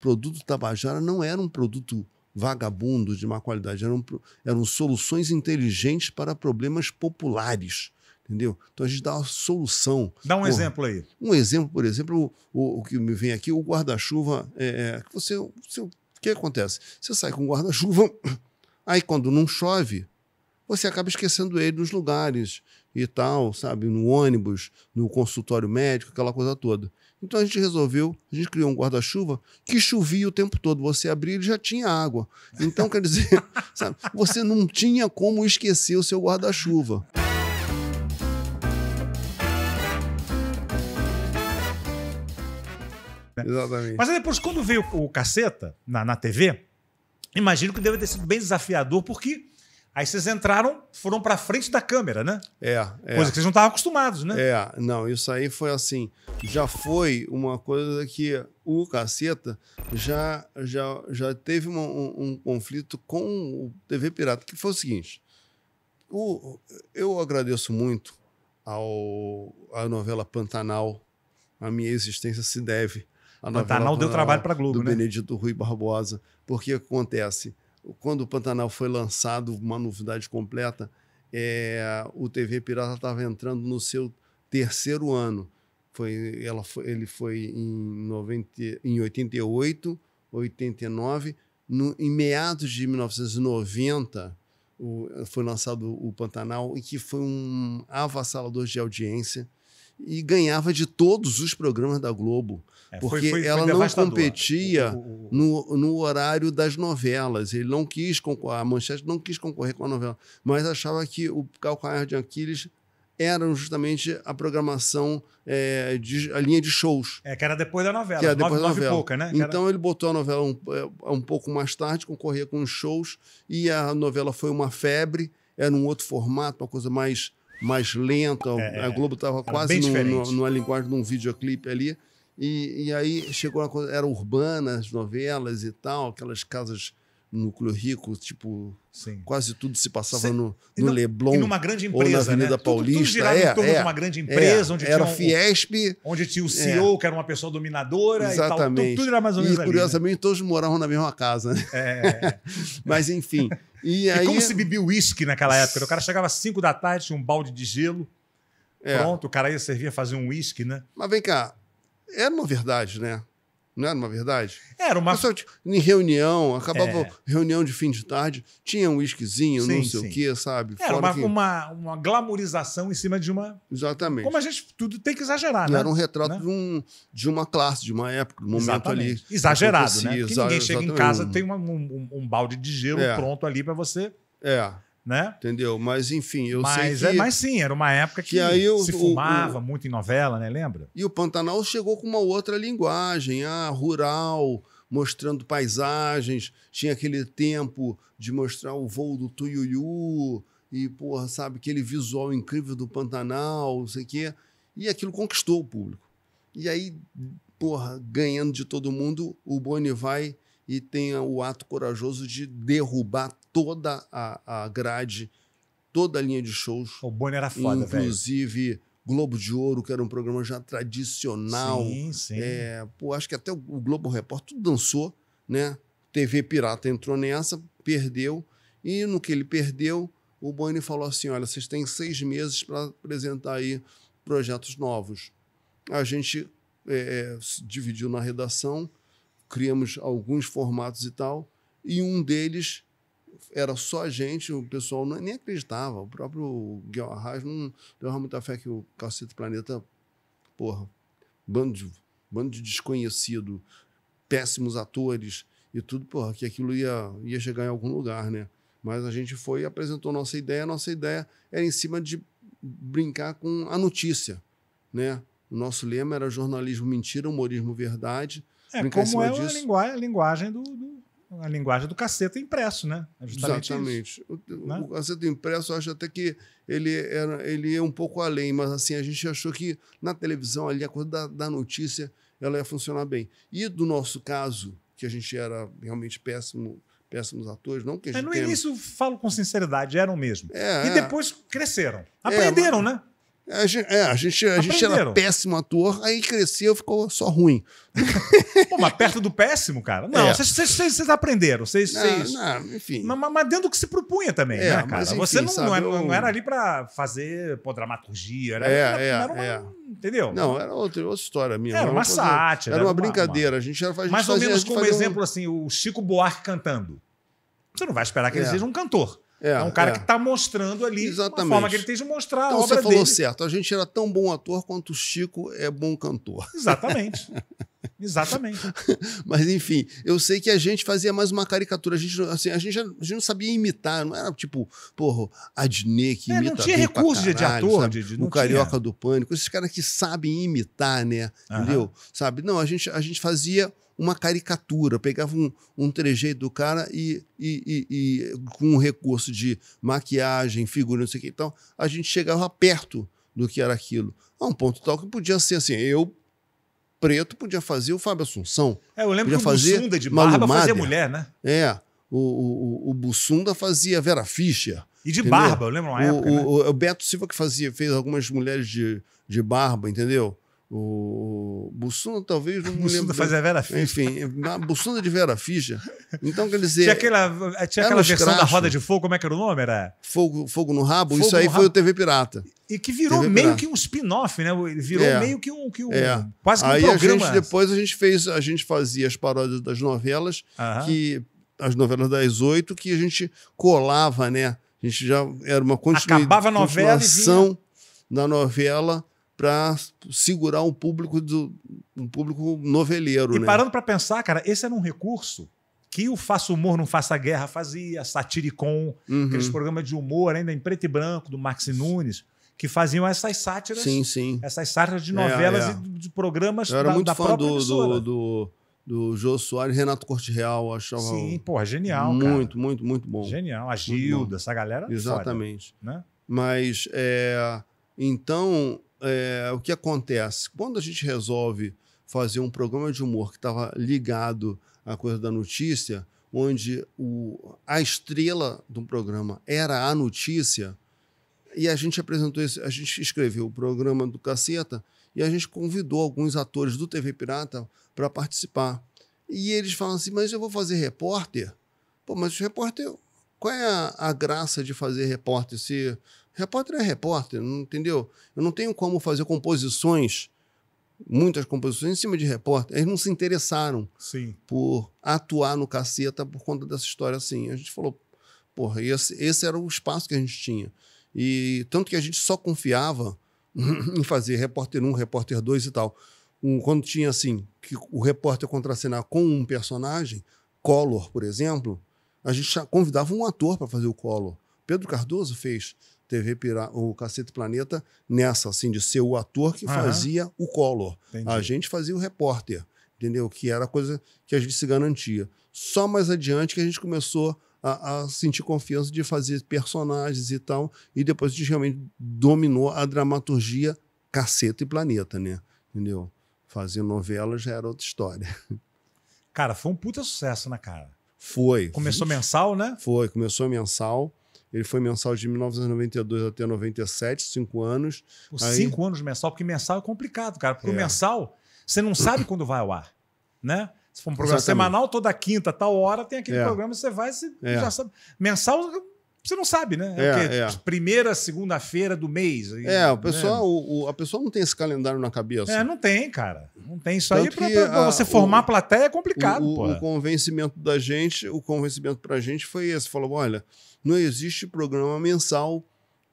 produto Tabajara não era um produto vagabundo de má qualidade, eram, eram soluções inteligentes para problemas populares. Entendeu? Então a gente dá uma solução. Dá um exemplo aí. Um exemplo, por exemplo, o, o, o que me vem aqui, o guarda-chuva. É, é, você, você, o que acontece? Você sai com o guarda-chuva, aí quando não chove, você acaba esquecendo ele nos lugares e tal, sabe? No ônibus, no consultório médico, aquela coisa toda. Então a gente resolveu, a gente criou um guarda-chuva que chovia o tempo todo. Você abria e já tinha água. Então, quer dizer, sabe, você não tinha como esquecer o seu guarda-chuva. É. Exatamente. Mas depois, quando veio o Caceta na, na TV, imagino que deve ter sido bem desafiador, porque Aí vocês entraram, foram para frente da câmera, né? É, é. Coisa que vocês não estavam acostumados, né? É, não, isso aí foi assim. Já foi uma coisa que o Caceta já, já, já teve um, um, um conflito com o TV Pirata, que foi o seguinte. O, eu agradeço muito ao, à novela Pantanal. A minha existência se deve a Pantanal novela deu trabalho para Globo, do né? Benedito Rui Barbosa. Porque acontece quando o Pantanal foi lançado, uma novidade completa, é, o TV Pirata estava entrando no seu terceiro ano. Foi, ela foi, ele foi em, 90, em 88, 89. No, em meados de 1990, o, foi lançado o Pantanal, e que foi um avassalador de audiência e ganhava de todos os programas da Globo. É, porque foi, foi, foi ela não competia o, o... No, no horário das novelas. Ele não quis concorrer, a Manchete não quis concorrer com a novela, mas achava que o Calcanhar de Aquiles era justamente a programação, é, de, a linha de shows. É, que era depois da novela, que era depois nove, da novela. Pouca, né? então era... ele botou a novela um, é, é, um pouco mais tarde, concorria com os shows, e a novela foi uma febre, era um outro formato, uma coisa mais mais lenta. É, é. a Globo estava quase no, no, numa linguagem de um videoclipe ali. E, e aí chegou uma coisa, era urbana as novelas e tal, aquelas casas núcleo rico, tipo, Sim. quase tudo se passava Sim. no, no Leblon. E numa grande empresa, ou na Avenida né? Paulista. Tudo, tudo girava é, em torno é, de uma grande empresa, é, onde era tinha um, Fiesp. Onde tinha o CEO, é. que era uma pessoa dominadora Exatamente. e tal. Tudo, tudo era mais ou menos e, ali, né? curiosamente, né? todos moravam na mesma casa. Né? É. é, é. Mas, enfim. E, e como se bebia uísque naquela época? O cara chegava às 5 da tarde, tinha um balde de gelo. É. Pronto, o cara ia servir, fazer um uísque, né? Mas vem cá, era uma verdade, né? Não era uma verdade? Era uma. Pessoal, em reunião, acabava é. reunião de fim de tarde, tinha um whiskyzinho, não sei sim. o quê, sabe? Era Fora uma, que... uma, uma glamorização em cima de uma. Exatamente. Como a gente tudo tem que exagerar, né? Era um retrato né? de, um, de uma classe, de uma época, de um momento Exatamente. ali. Exagerado, né? Porque exa... ninguém chega Exatamente. em casa tem uma, um, um, balde de gelo é. pronto ali para você. É né? Entendeu? Mas enfim, eu mas, sei que... É, mas sim, era uma época que, que aí eu, se fumava o, o... muito em novela, né? Lembra? E o Pantanal chegou com uma outra linguagem, ah, rural, mostrando paisagens, tinha aquele tempo de mostrar o voo do Tuiuiu e, porra, sabe, aquele visual incrível do Pantanal, não sei o quê. E aquilo conquistou o público. E aí, porra, ganhando de todo mundo, o Boni vai e tenha o ato corajoso de derrubar toda a, a grade, toda a linha de shows. O Bonner era foda, Inclusive Globo de Ouro, que era um programa já tradicional. Sim, sim. É, pô, acho que até o Globo Repórter tudo dançou, né? TV Pirata entrou nessa, perdeu. E no que ele perdeu, o Boni falou assim: olha, vocês têm seis meses para apresentar aí projetos novos. A gente é, é se dividiu na redação criamos alguns formatos e tal, e um deles era só a gente, o pessoal não, nem acreditava. O próprio Guilherme Arras não deu muita fé que o Cacete Planeta, porra, bando de, bando de desconhecido, péssimos atores e tudo, porra, que aquilo ia, ia chegar em algum lugar, né? Mas a gente foi e apresentou nossa ideia. Nossa ideia era em cima de brincar com a notícia, né? O nosso lema era jornalismo mentira, humorismo verdade. É, brincar como é disso. A, linguagem, do, do, a linguagem do caceta impresso, né? É Exatamente. Isso, o, né? o, impresso, eu acho até que ele, era, ele é um pouco além, mas assim, a gente achou que na televisão ali a coisa da, da notícia ela ia funcionar bem. E do nosso caso, que a gente era realmente péssimo péssimos atores, não que a é, gente é, No tenha... início, falo com sinceridade, eram mesmo. É, e é. depois cresceram. É, Aprenderam, mas... né? É, a gente, é, a gente, a gente era péssimo ator, aí cresceu, ficou só ruim. Pô, mas perto do péssimo, cara? Não, é. vocês é. aprenderam, vocês. enfim. Mas, mas, dentro do que se propunha também, é, né, cara? Enfim, Você não, sabe, não, era, eu... não, era, ali pra fazer pô, dramaturgia, era, é, era, é, era uma, Entendeu? Não, era outra, outra história minha. Era, era uma, sátira. Era uma, uma brincadeira. A gente era fazer Mais ou menos como exemplo, um... assim, o Chico Buarque cantando. Você não vai esperar que ele seja um cantor. É, é um cara é. que está mostrando ali Exatamente. uma forma que ele tem de mostrar então, a obra você falou certo. A gente era tão bom ator quanto o Chico é bom cantor. Exatamente. Exatamente. Mas, enfim, eu sei que a gente fazia mais uma caricatura. A gente, assim, a gente, a gente não sabia imitar, não era tipo, porra, Adnet que imita. É, não tinha recurso caralho, de ator, de, de, O Carioca tinha. do Pânico, esses caras que sabem imitar, né? Uhum. Entendeu? Sabe? Não, a gente, a gente fazia uma caricatura, pegava um, um trejeito do cara e, e, e, e com um recurso de maquiagem, figura, não sei o que e então, tal, a gente chegava perto do que era aquilo. A um ponto tal que podia ser assim, eu preto podia fazer o Fábio Assunção. É, eu lembro que o fazer Bussunda de barba fazia mulher, né? É, o, o, o Bussunda fazia Vera Fischer. E de entendeu? barba, eu lembro uma época. O, né? o, o, Beto Silva que fazia, fez algumas mulheres de, de barba, entendeu? O Bussunda talvez não Bussunda lembro. fazia Vera Fischer. Enfim, a Bussunda de Vera Fija. Então, quer dizer. Tinha aquela, eh, tinha aquela versão da Roda de Fogo, como é que era o nome? Era? Fogo, fogo no Rabo, fogo isso aí foi o TV Pirata. E que virou TV meio pirata. que um spin-off, né? Virou é. meio que um. Que um é. Quase que um aí programa. A gente, depois a gente fez, a gente fazia as paródias das novelas, Aham. que. As novelas das oito, que a gente colava, né? A gente já era uma continuidade. Acabava a novela. Continuação e vinha... da novela para segurar um público do, um público noveleiro. E né? parando para pensar, cara, esse era um recurso que o Faça Humor Não Faça Guerra fazia, Satiricom, uhum. aqueles programas de humor ainda em preto e branco do Max Nunes, que faziam essas sátiras. Sim, sim. Essas sátiras de é, novelas é, é. e de programas Eu era da, muito da fã do, do, do, do Jô Soares e Renato Corte Real, achava. Sim, porra, genial. Muito, cara. muito, muito bom. Genial. A Gilda, essa galera. É Exatamente. Foda, né? Mas, é, então, é, o que acontece? Quando a gente resolve fazer um programa de humor que estava ligado à coisa da notícia, onde o, a estrela do programa era a notícia, e a gente apresentou isso, a gente escreveu o programa do Caceta e a gente convidou alguns atores do TV Pirata para participar. E eles falam assim: Mas eu vou fazer repórter? Pô, mas o repórter qual é a, a graça de fazer repórter? Se repórter é repórter, não, entendeu? Eu não tenho como fazer composições, muitas composições em cima de repórter. Eles não se interessaram Sim. por atuar no caceta por conta dessa história assim. A gente falou, porra, esse, esse era o espaço que a gente tinha. E tanto que a gente só confiava em fazer repórter 1, repórter 2 e tal. Um, quando tinha assim, que o repórter contracenar com um personagem, Collor, por exemplo, a gente convidava um ator para fazer o colo. Pedro Cardoso fez TV Pira o Cacete Planeta nessa, assim, de ser o ator que fazia o colo. A gente fazia o repórter, entendeu? Que era a coisa que a gente se garantia. Só mais adiante que a gente começou a, a, sentir confiança de fazer personagens e tal, e depois a gente realmente dominou a dramaturgia Caceta e Planeta, né? Entendeu? Fazer novela já era outra história. Cara, foi um puta sucesso, né, cara? Foi. Começou mensal, né? Foi, começou mensal. Ele foi mensal de 1992 até 97, cinco anos. os Aí... cinco anos mensal, porque mensal é complicado, cara. Porque é. o mensal, você não sabe quando vai ao ar, né? Se for um programa Exatamente. semanal, toda quinta, tal hora, tem aquele é. programa, você vai e é. já sabe. Mensal, você não sabe, né? É, é, é. Primeira, segunda-feira do mês. É, a pessoa, né? o, o, a pessoa não tem esse calendário na cabeça. É, não tem, cara. Não tem. Isso Tanto aí, pra, pra a, você formar o, plateia, é complicado. O, o, o, convencimento da gente, o convencimento pra gente foi esse. Falou, olha, não existe programa mensal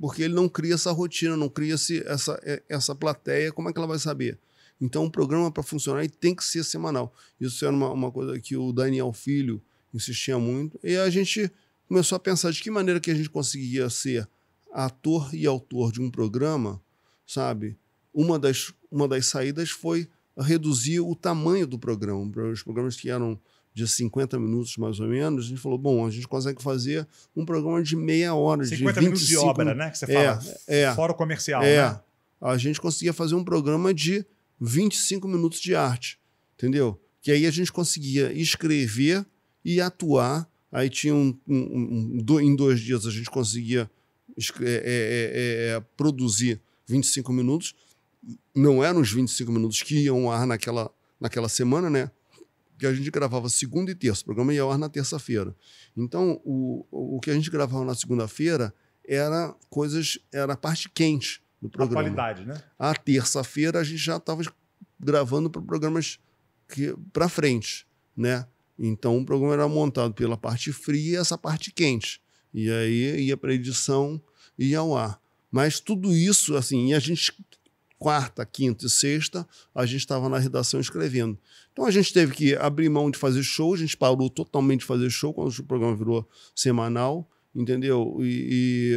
porque ele não cria essa rotina, não cria esse, essa, essa plateia. Como é que ela vai saber? Então, um programa é para funcionar tem que ser semanal. Isso era uma, uma coisa que o Daniel Filho insistia muito. E a gente começou a pensar de que maneira que a gente conseguia ser ator e autor de um programa, sabe? Uma das, uma das saídas foi reduzir o tamanho do programa. Os programas que eram de 50 minutos, mais ou menos, a gente falou, bom, a gente consegue fazer um programa de meia hora, 50 de 25 minutos de obra, né? Que você é, fala, é, é, fora o comercial, é. né? A gente conseguia fazer um programa de 25 minutos de arte, entendeu? Que aí a gente conseguia escrever e atuar Aí tinha um, um, um em dois dias a gente conseguia é é, é, é, é, produzir 25 minutos. Não eram os 25 minutos que iam ao ar naquela, naquela semana, né? Que a gente gravava segunda e terça. O programa ia ao ar na terça-feira. Então, o, o que a gente gravava na segunda-feira era coisas, era a parte quente do programa. A qualidade, né? A terça-feira a gente já estava gravando para programas para frente, né? Então o programa era montado pela parte fria e essa parte quente. E aí ia para edição e ao ar. Mas tudo isso, assim, e a gente, quarta, quinta e sexta, a gente estava na redação escrevendo. Então a gente teve que abrir mão de fazer show, a gente parou totalmente de fazer show quando o programa virou semanal, entendeu? E, e,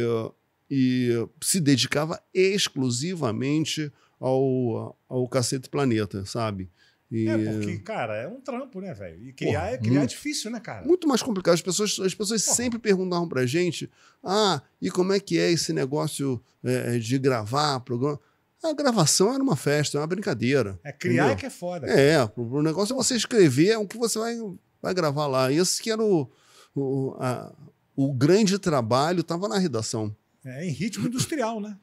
e se dedicava exclusivamente ao, ao Cacete Planeta, sabe? E... É, porque, cara, é um trampo, né, velho? E criar, Porra, é, criar é muito, é difícil, né, cara? Muito mais complicado. As pessoas, as pessoas sempre perguntavam pra gente: ah, e como é que é esse negócio é, é de gravar programa? A gravação era uma festa, é uma brincadeira. É criar é entendeu? que é foda. Cara. É, o negócio é você escrever o que você vai, vai gravar lá. esse que era o, o, a, o grande trabalho, tava na redação. É, em ritmo industrial, né?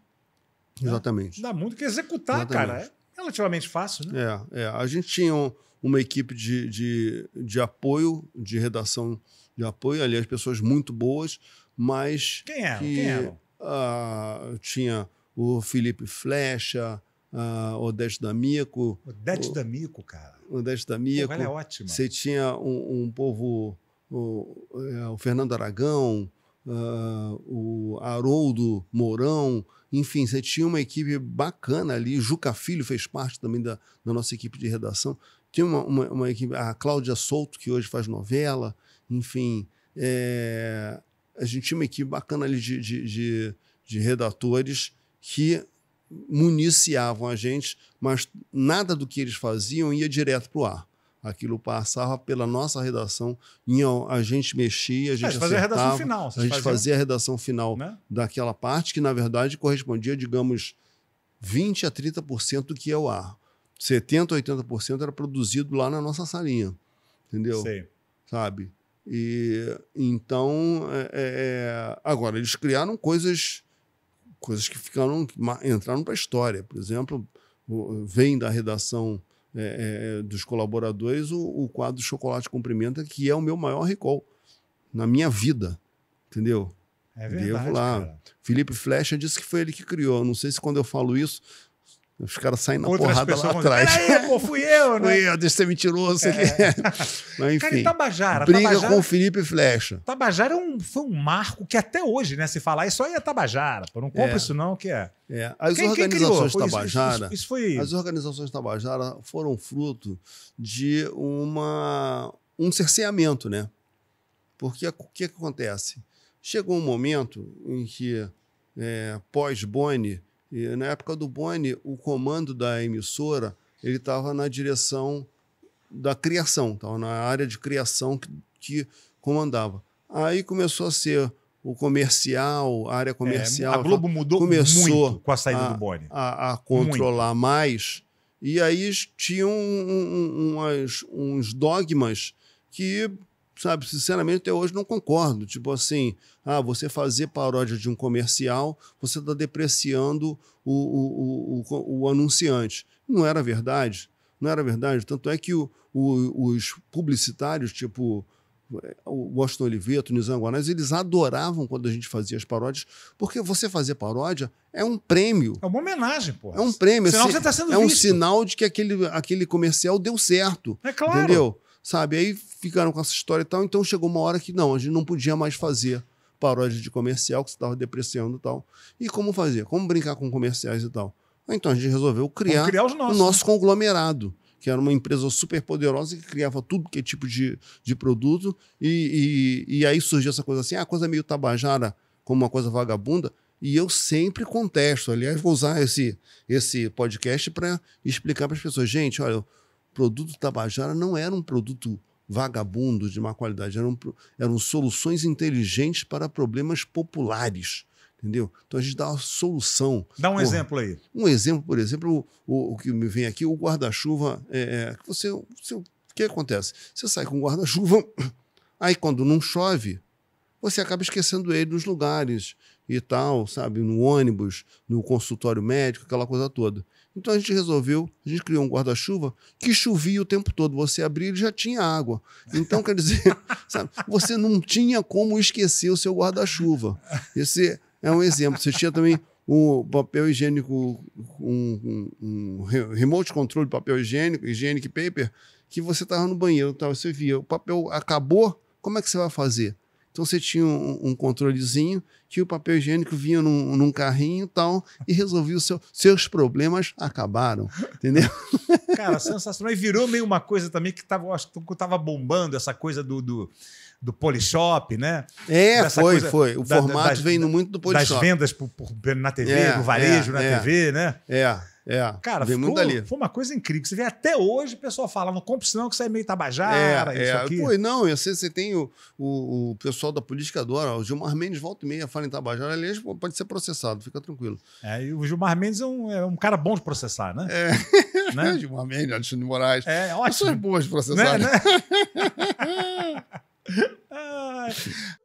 Exatamente. Dá muito que executar, Exatamente. cara. É relativamente fácil, né? É, é. A gente tinha um, uma equipe de, de, de apoio, de redação de apoio, aliás, pessoas muito boas, mas. Quem eram? Que, Quem eram? Uh, tinha o Felipe Flecha, uh, Odete D'Amico. Odete D'Amico, cara. Odete D'Amico. Ela é ótima. Você tinha um, um povo. O, é, o Fernando Aragão, uh, o Haroldo Mourão, enfim, você tinha uma equipe bacana ali. Juca Filho fez parte também da, da nossa equipe de redação. Tinha uma, uma, uma, equipe, a Cláudia Souto, que hoje faz novela. Enfim, é, a gente tinha uma equipe bacana ali de, de, de, de redatores que municiavam a gente, mas nada do que eles faziam ia direto para o ar aquilo passava pela nossa redação, a gente mexia, a é, gente é, acertava, fazia a redação final. A gente fazia, fazia a redação final né? daquela parte que, na verdade, correspondia, digamos, 20 a 30% do que é o ar. 70, 80% era produzido lá na nossa salinha. Entendeu? Sei. Sabe? E então, é, é, é agora, eles criaram coisas coisas que ficaram entraram para a história. Por exemplo, vem da redação é, é, é, dos colaboradores o, o quadro Chocolate com Pimenta, que é o meu maior recall na minha vida, entendeu? É verdade, Devo lá. Cara. Felipe Flecha disse que foi ele que criou. Não sei se quando eu falo isso, os caras saem na porrada lá atrás. Peraí, é, pô, fui eu, né? Fui eu, deixa ser mentiroso. É. é. Aqui. Mas, enfim, Cara, e Tabajara? Briga Tabajara, com o Felipe Flecha. Tabajara é um, foi um marco que até hoje, né? Se falar isso aí é Tabajara. Pô, não compra é. isso não, que é. é. As quem, organizações quem Tabajara... Isso, isso, isso foi... As organizações Tabajara foram fruto de uma, um cerceamento, né? Porque o que, que acontece? Chegou um momento em que, é, pós-Boni e na época do Boni, o comando da emissora ele estava na direção da criação, estava na área de criação que, que comandava. Aí começou a ser o comercial, a área é, comercial. É, a Globo mudou começou muito com a saída a, do Boni. A, a controlar muito. mais. E aí tinham um, um, umas, uns dogmas que sabe, sinceramente, até hoje não concordo. Tipo assim, ah, você fazer paródia de um comercial, você está depreciando o, o, o, o, anunciante. Não era verdade. Não era verdade. Tanto é que o, os publicitários, tipo eh, o Washington Oliveto, o Nizam Guanais, eles adoravam quando a gente fazia as paródias, porque você fazer paródia é um prêmio. É uma homenagem, pô. É um prêmio. Senão é, você tá sendo é visto. um sinal de que aquele, aquele comercial deu certo. É claro. Entendeu? sabe? Aí ficaram com essa história e tal. Então chegou uma hora que não, a gente não podia mais fazer paródia de comercial, que você estava depreciando e tal. E como fazer? Como brincar com comerciais e tal? Então a gente resolveu criar, criar o nosso né? conglomerado, que era uma empresa super poderosa que criava tudo que é tipo de, de produto. E, e, e aí surgiu essa coisa assim, a ah, coisa meio tabajara, como uma coisa vagabunda. E eu sempre contesto. Aliás, vou usar esse, esse podcast para explicar para as pessoas. Gente, olha, produto Tabajara não era um produto vagabundo de má qualidade, eram, eram soluções inteligentes para problemas populares. Entendeu? Então a gente dá uma solução. Dá um Porra, exemplo aí. Um exemplo, por exemplo, o, o, que me vem aqui, o guarda-chuva. É, é, você, você, o que acontece? Você sai com o guarda-chuva, aí quando não chove, você acaba esquecendo ele nos lugares e tal, sabe? No ônibus, no consultório médico, aquela coisa toda. Então a gente resolveu, a gente criou um guarda-chuva que chovia o tempo todo. Você abria e já tinha água. Então, quer dizer, sabe, você não tinha como esquecer o seu guarda-chuva. Esse é um exemplo. Você tinha também o papel higiênico, um, um, um remote controle de papel higiênico, higienic paper, que você estava no banheiro, tal, você via, o papel acabou, como é que você vai fazer? Então você tinha um, um controlezinho que o papel higiênico vinha num, num carrinho e tal, e resolvia os seu, seus problemas, acabaram. Entendeu? Cara, sensacional. E virou meio uma coisa também que tava, acho que tava bombando essa coisa do... do do Polishop, né? É, Dessa foi, coisa, foi. O da, formato vem muito do Polishop. Das vendas por, por, na TV, é, do varejo é, na é, TV, né? É. É, cara, ficou, muito foi uma coisa incrível. Você vê até hoje o pessoal fala, não compra senão que você é meio tabajara, é, isso é. aqui. Pô, não, eu sei, você tem o, o, o, pessoal da política adora, o Gilmar Mendes volta e meia fala em tabajara, aliás, pode ser processado, fica tranquilo. É, e o Gilmar Mendes é um, é um cara bom de processar, né? É, né? Gilmar Mendes, Alexandre Moraes. É, ótimo. Pessoas boas de processar. Né? né? né?